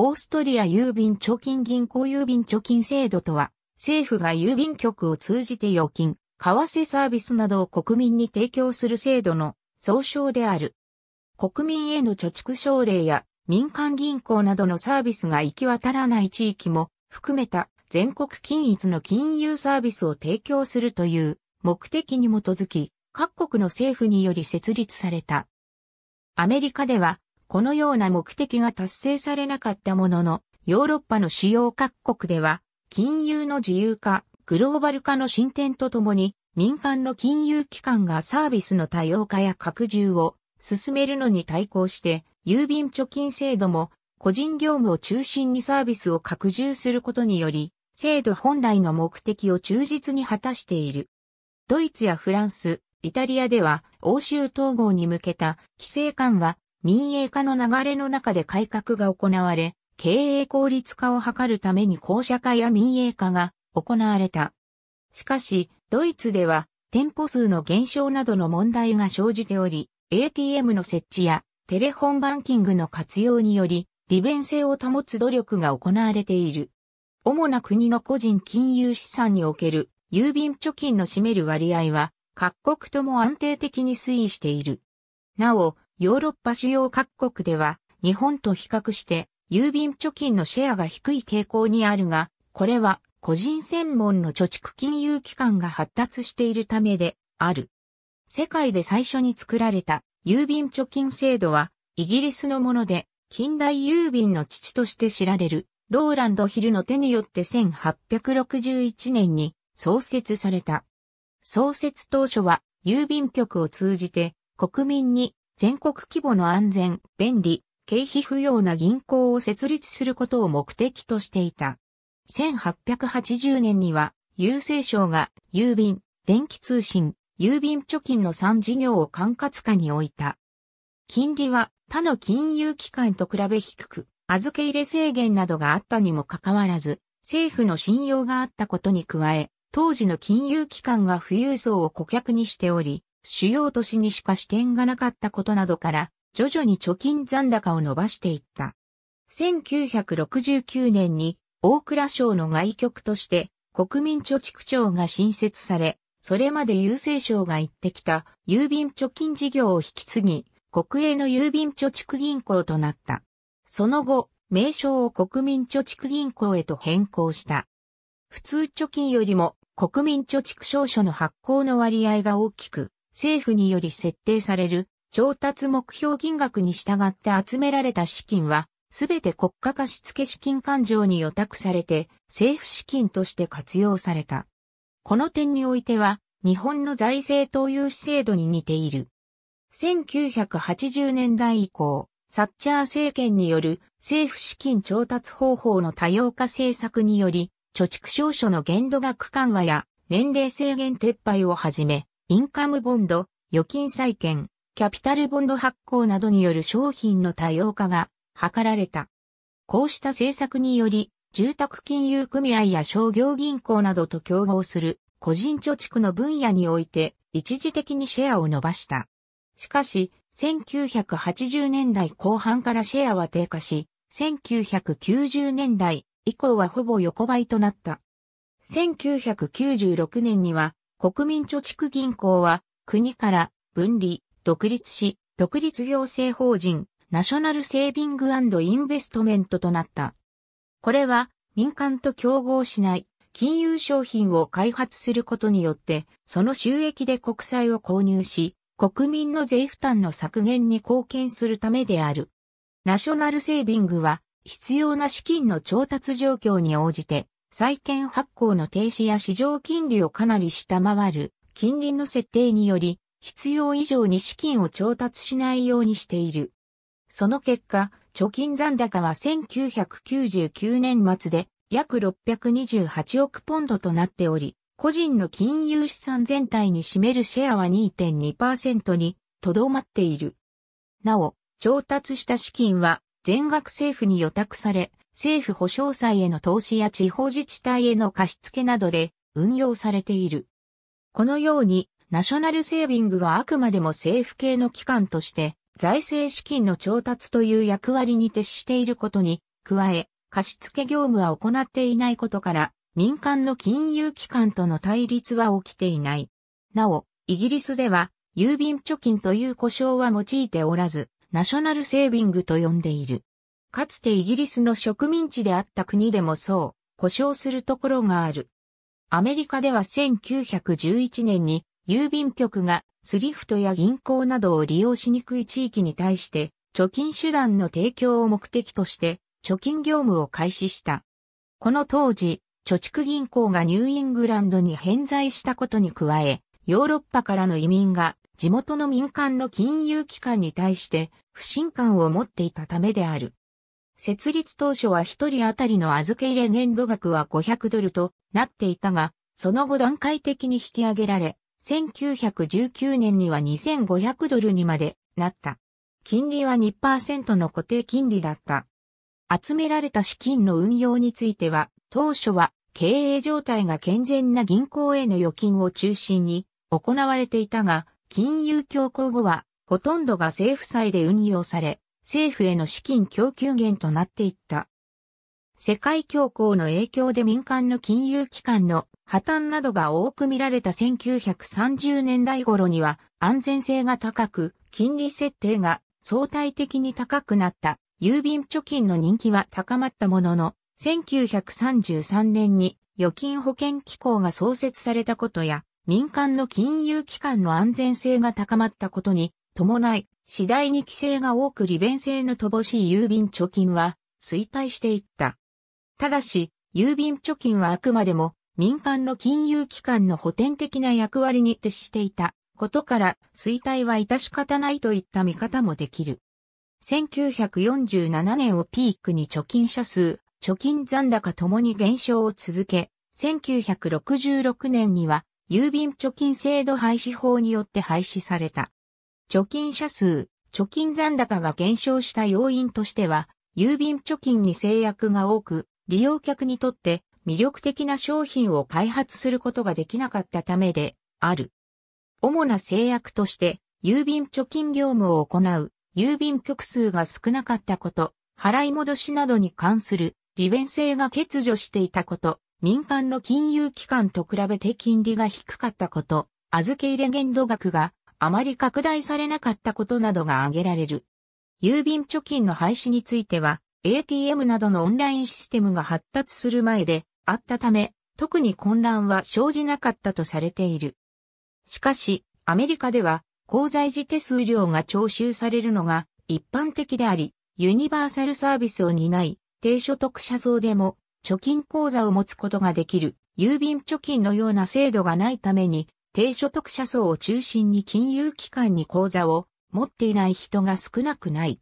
オーストリア郵便貯金銀行郵便貯金制度とは、政府が郵便局を通じて預金、為替サービスなどを国民に提供する制度の総称である。国民への貯蓄奨励や民間銀行などのサービスが行き渡らない地域も含めた全国均一の金融サービスを提供するという目的に基づき各国の政府により設立された。アメリカではこのような目的が達成されなかったものの、ヨーロッパの主要各国では、金融の自由化、グローバル化の進展とともに、民間の金融機関がサービスの多様化や拡充を進めるのに対抗して、郵便貯金制度も個人業務を中心にサービスを拡充することにより、制度本来の目的を忠実に果たしている。ドイツやフランス、イタリアでは欧州統合に向けた規制緩和、民営化の流れの中で改革が行われ、経営効率化を図るために公社化や民営化が行われた。しかし、ドイツでは店舗数の減少などの問題が生じており、ATM の設置やテレホンバンキングの活用により、利便性を保つ努力が行われている。主な国の個人金融資産における郵便貯金の占める割合は各国とも安定的に推移している。なお、ヨーロッパ主要各国では、日本と比較して、郵便貯金のシェアが低い傾向にあるが、これは個人専門の貯蓄金融機関が発達しているためである。世界で最初に作られた郵便貯金制度はイギリスのもので近代郵便の父として知られるローランド・ヒルの手によって1861年に創設された。創設当初は郵便局を通じて国民に全国規模の安全、便利、経費不要な銀行を設立することを目的としていた。1880年には、郵政省が郵便、電気通信、郵便貯金の3事業を管轄下に置いた。金利は他の金融機関と比べ低く、預け入れ制限などがあったにもかかわらず、政府の信用があったことに加え、当時の金融機関が富裕層を顧客にしており、主要都市にしか支店がなかったことなどから、徐々に貯金残高を伸ばしていった。1969年に大蔵省の外局として国民貯蓄庁が新設され、それまで郵政省が行ってきた郵便貯金事業を引き継ぎ、国営の郵便貯蓄銀行となった。その後、名称を国民貯蓄銀行へと変更した。普通貯金よりも国民貯蓄証書の発行の割合が大きく、政府により設定される調達目標金額に従って集められた資金は、すべて国家貸付資金勘定に予託されて、政府資金として活用された。この点においては、日本の財政投融資制度に似ている。1980年代以降、サッチャー政権による政府資金調達方法の多様化政策により、貯蓄証書の限度額緩和や年齢制限撤廃をはじめ、インカムボンド、預金債券、キャピタルボンド発行などによる商品の多様化が図られた。こうした政策により、住宅金融組合や商業銀行などと競合する個人貯蓄の分野において一時的にシェアを伸ばした。しかし、1980年代後半からシェアは低下し、1990年代以降はほぼ横ばいとなった。1996年には国民貯蓄銀行は、国から分離、独立し、独立行政法人、ナショナルセービングインベストメントとなった。これは、民間と競合しない、金融商品を開発することによって、その収益で国債を購入し、国民の税負担の削減に貢献するためである。ナショナルセービングは、必要な資金の調達状況に応じて、債券発行の停止や市場金利をかなり下回る金利の設定により、必要以上に資金を調達しないようにしている。その結果、貯金残高は1999年末で約628億ポンドとなっており、個人の金融資産全体に占めるシェアは2.2%にとどまっている。なお、調達した資金は全額政府に予託され、政府保障債への投資や地方自治体への貸付などで運用されている。このように、ナショナルセービングはあくまでも政府系の機関として、財政資金の調達という役割に徹していることに、加え、貸付業務は行っていないことから、民間の金融機関との対立は起きていない。なお、イギリスでは、郵便貯金という呼称は用いておらず、ナショナルセービングと呼んでいる。かつてイギリスの植民地であった国でもそう、故障するところがある。アメリカでは1911年に郵便局がスリフトや銀行などを利用しにくい地域に対して貯金手段の提供を目的として貯金業務を開始した。この当時、貯蓄銀行がニューイングランドに偏在したことに加え、ヨーロッパからの移民が地元の民間の金融機関に対して不信感を持っていたためである。設立当初は1人当たりの預け入れ年度額は500ドルとなっていたが、その後段階的に引き上げられ、1919年には2500ドルにまでなった。金利は2%の固定金利だった。集められた資金の運用については、当初は経営状態が健全な銀行への預金を中心に行われていたが、金融強行後はほとんどが政府債で運用され、政府への資金供給源となっていった。世界恐慌の影響で民間の金融機関の破綻などが多く見られた1930年代頃には安全性が高く、金利設定が相対的に高くなった郵便貯金の人気は高まったものの、1933年に預金保険機構が創設されたことや、民間の金融機関の安全性が高まったことに伴い、次第に規制が多く利便性の乏しい郵便貯金は衰退していった。ただし、郵便貯金はあくまでも民間の金融機関の補填的な役割に徹していたことから衰退は致し方ないといった見方もできる。1947年をピークに貯金者数、貯金残高ともに減少を続け、1966年には郵便貯金制度廃止法によって廃止された。貯金者数、貯金残高が減少した要因としては、郵便貯金に制約が多く、利用客にとって魅力的な商品を開発することができなかったためである。主な制約として、郵便貯金業務を行う、郵便局数が少なかったこと、払い戻しなどに関する利便性が欠如していたこと、民間の金融機関と比べて金利が低かったこと、預け入れ限度額があまり拡大されなかったことなどが挙げられる。郵便貯金の廃止については、ATM などのオンラインシステムが発達する前であったため、特に混乱は生じなかったとされている。しかし、アメリカでは、交在時手数料が徴収されるのが一般的であり、ユニバーサルサービスを担い、低所得者層でも貯金口座を持つことができる、郵便貯金のような制度がないために、低所得者層を中心に金融機関に口座を持っていない人が少なくない。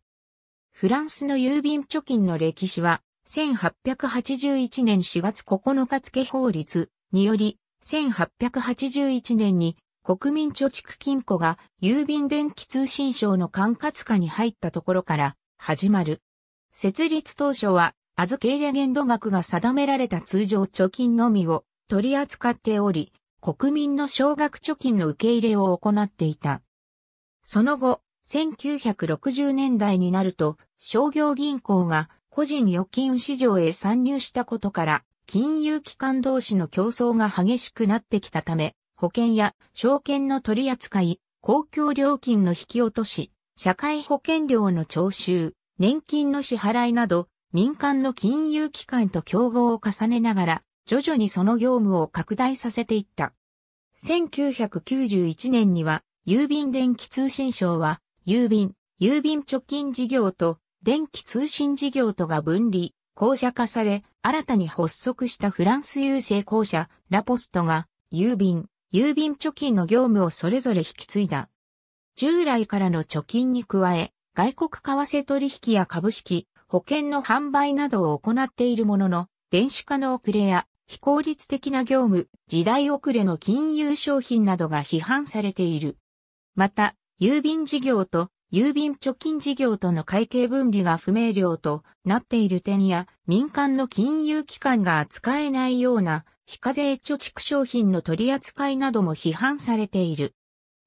フランスの郵便貯金の歴史は、1881年4月9日付法律により、1881年に国民貯蓄金庫が郵便電気通信省の管轄下に入ったところから始まる。設立当初は預け入れ限度額が定められた通常貯金のみを取り扱っており、国民の奨学貯金の受け入れを行っていた。その後、1960年代になると、商業銀行が個人預金市場へ参入したことから、金融機関同士の競争が激しくなってきたため、保険や証券の取り扱い、公共料金の引き落とし、社会保険料の徴収、年金の支払いなど、民間の金融機関と競合を重ねながら、徐々にその業務を拡大させていった。1991年には、郵便電気通信省は、郵便、郵便貯金事業と、電気通信事業とが分離、公社化され、新たに発足したフランス郵政公社、ラポストが、郵便、郵便貯金の業務をそれぞれ引き継いだ。従来からの貯金に加え、外国為替取引や株式、保険の販売などを行っているものの、電子化の遅れや非効率的な業務、時代遅れの金融商品などが批判されている。また、郵便事業と郵便貯金事業との会計分離が不明瞭となっている点や民間の金融機関が扱えないような非課税貯蓄商品の取り扱いなども批判されている。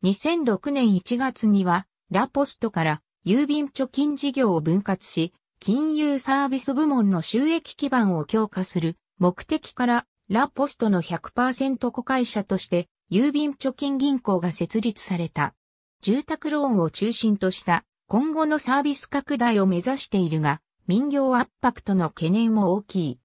2006年1月にはラポストから郵便貯金事業を分割し、金融サービス部門の収益基盤を強化する目的からラ・ポストの100%子会社として郵便貯金銀行が設立された。住宅ローンを中心とした今後のサービス拡大を目指しているが、民業圧迫との懸念も大きい。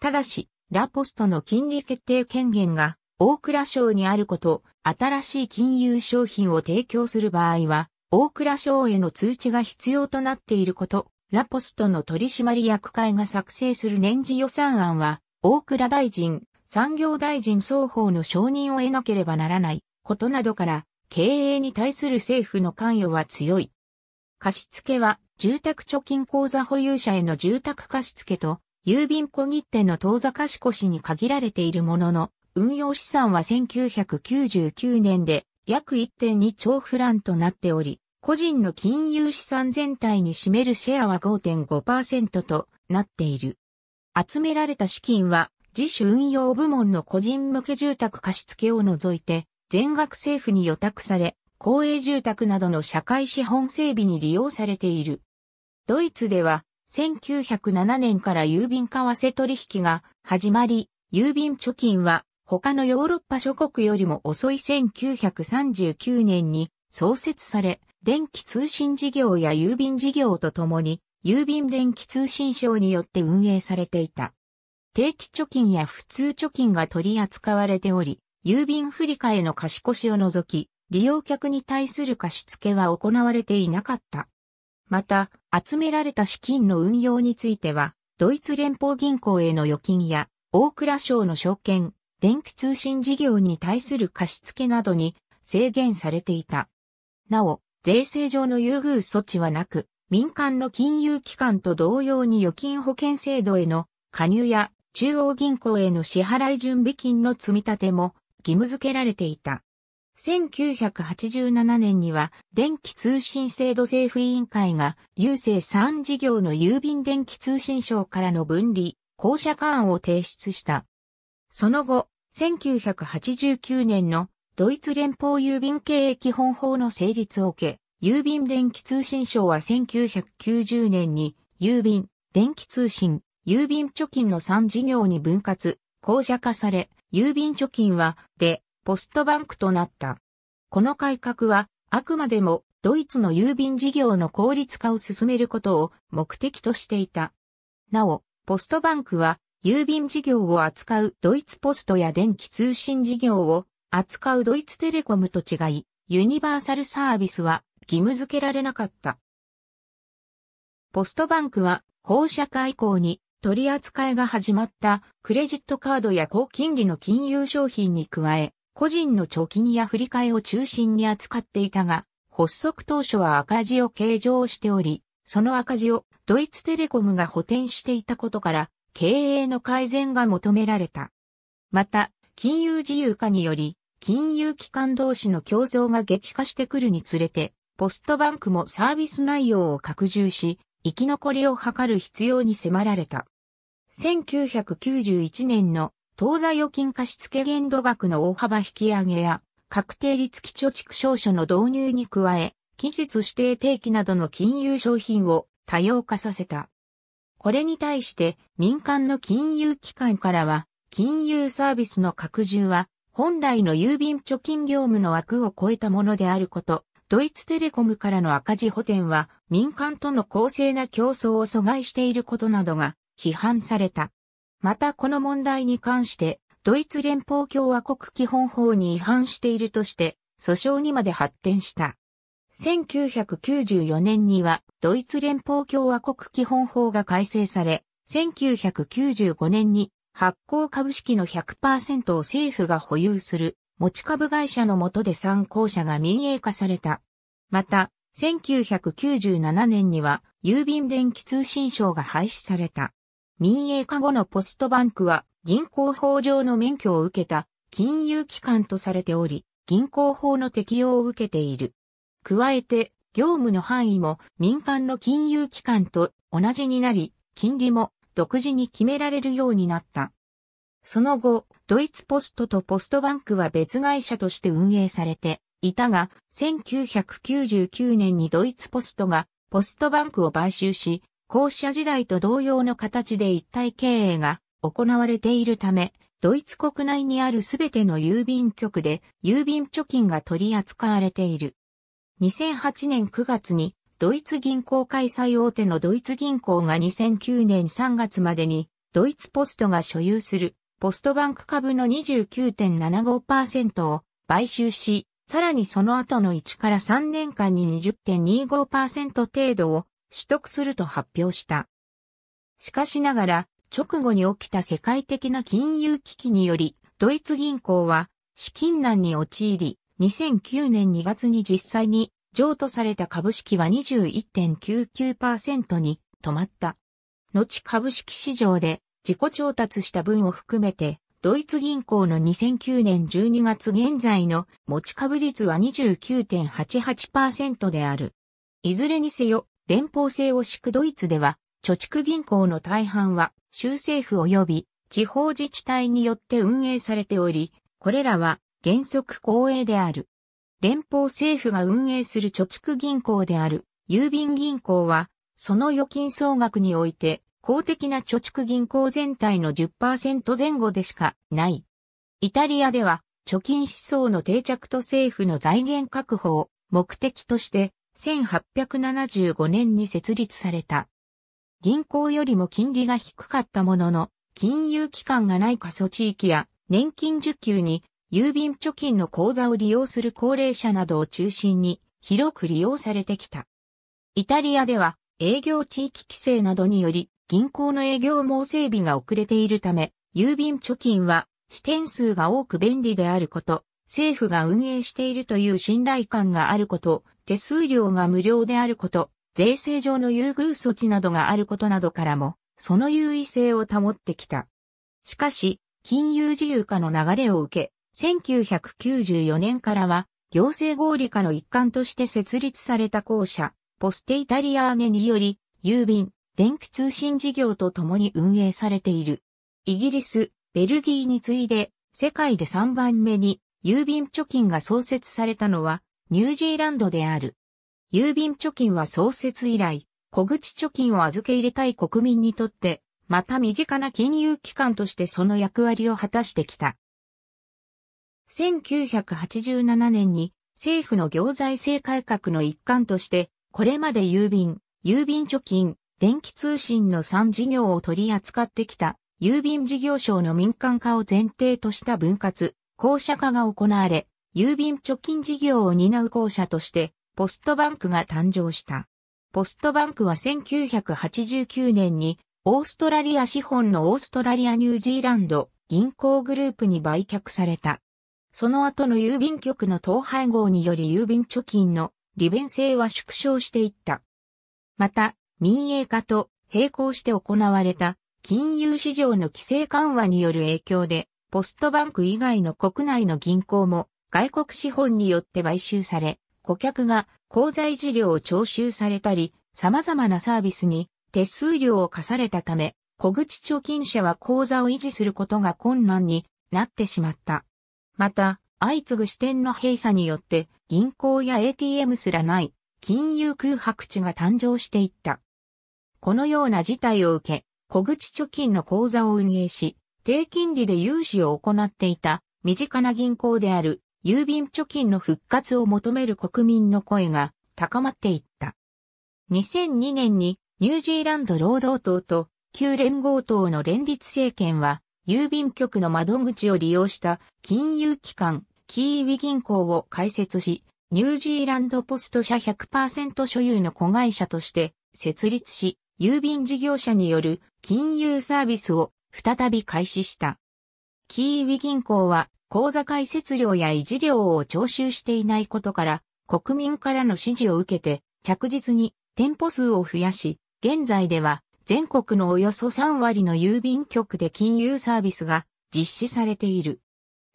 ただし、ラポストの金利決定権限が大蔵省にあること、新しい金融商品を提供する場合は、大蔵省への通知が必要となっていることラポストの取締役会が作成する年次予算案は、大倉大臣、産業大臣双方の承認を得なければならないことなどから、経営に対する政府の関与は強い。貸付は、住宅貯金口座保有者への住宅貸付と、郵便小切手の当座貸し越しに限られているものの、運用資産は1999年で約1.2兆フランとなっており、個人の金融資産全体に占めるシェアは5.5%となっている。集められた資金は自主運用部門の個人向け住宅貸付を除いて全額政府に予託され、公営住宅などの社会資本整備に利用されている。ドイツでは1907年から郵便為替取引が始まり、郵便貯金は他のヨーロッパ諸国よりも遅い1939年に創設され、電気通信事業や郵便事業とともに、郵便電気通信省によって運営されていた。定期貯金や普通貯金が取り扱われており、郵便振替の貸し越しを除き、利用客に対する貸付は行われていなかった。また、集められた資金の運用については、ドイツ連邦銀行への預金や、大蔵省の証券、電気通信事業に対する貸付などに制限されていた。なお、税制上の優遇措置はなく、民間の金融機関と同様に預金保険制度への加入や中央銀行への支払い準備金の積み立ても義務付けられていた。1987年には電気通信制度政府委員会が郵政3事業の郵便電気通信省からの分離、公社化案を提出した。その後、1989年のドイツ連邦郵便経営基本法の成立を受け、郵便電気通信省は1990年に郵便、電気通信、郵便貯金の3事業に分割、公社化され、郵便貯金は、で、ポストバンクとなった。この改革は、あくまでも、ドイツの郵便事業の効率化を進めることを目的としていた。なお、ポストバンクは、郵便事業を扱うドイツポストや電気通信事業を扱うドイツテレコムと違い、ユニバーサルサービスは義務付けられなかった。ポストバンクは、公社化以降に取り扱いが始まったクレジットカードや高金利の金融商品に加え、個人の貯金や振り替えを中心に扱っていたが、発足当初は赤字を計上しており、その赤字をドイツテレコムが補填していたことから、経営の改善が求められた。また、金融自由化により、金融機関同士の競争が激化してくるにつれて、ポストバンクもサービス内容を拡充し、生き残りを図る必要に迫られた。1991年の当座預金貸付限度額の大幅引き上げや、確定率基貯蓄証書の導入に加え、期日指定定期などの金融商品を多様化させた。これに対して民間の金融機関からは、金融サービスの拡充は本来の郵便貯金業務の枠を超えたものであること、ドイツテレコムからの赤字補填は民間との公正な競争を阻害していることなどが批判された。またこの問題に関して、ドイツ連邦共和国基本法に違反しているとして、訴訟にまで発展した。1994年には、ドイツ連邦共和国基本法が改正され、1995年に発行株式の100%を政府が保有する持ち株会社の下で参考者が民営化された。また、1997年には郵便電気通信省が廃止された。民営化後のポストバンクは銀行法上の免許を受けた金融機関とされており、銀行法の適用を受けている。加えて、業務の範囲も民間の金融機関と同じになり、金利も独自に決められるようになった。その後、ドイツポストとポストバンクは別会社として運営されていたが、1999年にドイツポストがポストバンクを買収し、公社時代と同様の形で一体経営が行われているため、ドイツ国内にあるすべての郵便局で郵便貯金が取り扱われている。2008年9月にドイツ銀行開催大手のドイツ銀行が2009年3月までに、ドイツポストが所有するポストバンク株の29.75%を買収し、さらにその後の1から3年間に20.25%程度を取得すると発表した。しかしながら、直後に起きた世界的な金融危機により、ドイツ銀行は資金難に陥り、2009年2月に実際に譲渡された株式は21.99%に止まった。後株式市場で自己調達した分を含めて、ドイツ銀行の2009年12月現在の持ち株率は29.88%である。いずれにせよ、連邦制を敷くドイツでは、貯蓄銀行の大半は州政府及び地方自治体によって運営されており、これらは原則公営である。連邦政府が運営する貯蓄銀行である郵便銀行は、その預金総額において公的な貯蓄銀行全体の10%前後でしかない。イタリアでは貯金思想の定着と政府の財源確保を目的として1875年に設立された。銀行よりも金利が低かったものの、金融機関がない過疎地域や年金受給に郵便貯金の口座を利用する高齢者などを中心に広く利用されてきた。イタリアでは営業地域規制などにより銀行の営業網整備が遅れているため、郵便貯金は支店数が多く便利であること、政府が運営しているという信頼感があること、手数料が無料であること、税制上の優遇措置などがあることなどからも、その優位性を保ってきた。しかし、金融自由化の流れを受け、1994年からは、行政合理化の一環として設立された校舎、ポステイタリアーネにより、郵便、電気通信事業と共に運営されている。イギリス、ベルギーに次いで、世界で3番目に郵便貯金が創設されたのは、ニュージーランドである。郵便貯金は創設以来、小口貯金を預け入れたい国民にとって、また身近な金融機関としてその役割を果たしてきた。1987年に政府の行財政改革の一環として、これまで郵便、郵便貯金、電気通信の3事業を取り扱ってきた郵便事業省の民間化を前提とした分割、公社化が行われ、郵便貯金事業を担う公社として、ポストバンクが誕生した。ポストバンクは1989年に、オーストラリア資本のオーストラリア・ニュージーランド銀行グループに売却された。その後の郵便局の統廃合により郵便貯金の利便性は縮小していった。また、民営化と並行して行われた金融市場の規制緩和による影響で、ポストバンク以外の国内の銀行も外国資本によって買収され、顧客が口座事業を徴収されたり、様々なサービスに手数料を課されたため、小口貯金者は口座を維持することが困難になってしまった。また、相次ぐ支店の閉鎖によって、銀行や ATM すらない、金融空白地が誕生していった。このような事態を受け、小口貯金の口座を運営し、低金利で融資を行っていた、身近な銀行である、郵便貯金の復活を求める国民の声が高まっていった。2002年にニュージーランド労働党と旧連合党の連立政権は郵便局の窓口を利用した金融機関、キーウィ銀行を開設し、ニュージーランドポスト社100%所有の子会社として設立し、郵便事業者による金融サービスを再び開始した。キーウィ銀行は口座開設料や維持料を徴収していないことから、国民からの支持を受けて着実に店舗数を増やし、現在では全国のおよそ3割の郵便局で金融サービスが実施されている。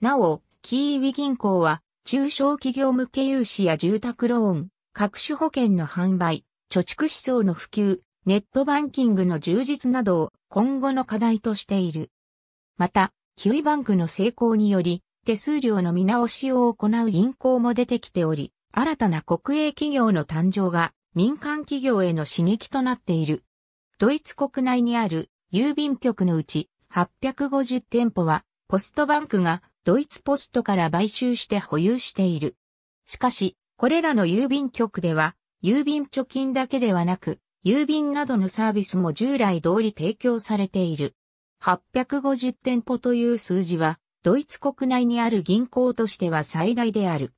なお、キーウィ銀行は中小企業向け融資や住宅ローン、各種保険の販売、貯蓄思想の普及、ネットバンキングの充実などを今後の課題としている。また、キウイバンクの成功により、手数料の見直しを行う銀行も出てきており、新たな国営企業の誕生が民間企業への刺激となっている。ドイツ国内にある郵便局のうち850店舗はポストバンクがドイツポストから買収して保有している。しかし、これらの郵便局では郵便貯金だけではなく郵便などのサービスも従来通り提供されている。850店舗という数字はドイツ国内にある銀行としては最大である。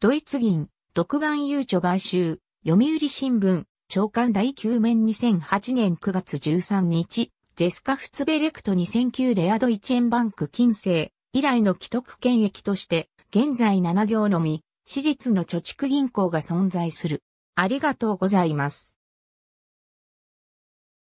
ドイツ銀、特番郵貯買収、読売新聞、長官第9面2008年9月13日、ジェスカフツベレクト2009レアドイチェンバンク近世以来の既得権益として、現在7行のみ、私立の貯蓄銀行が存在する。ありがとうございます。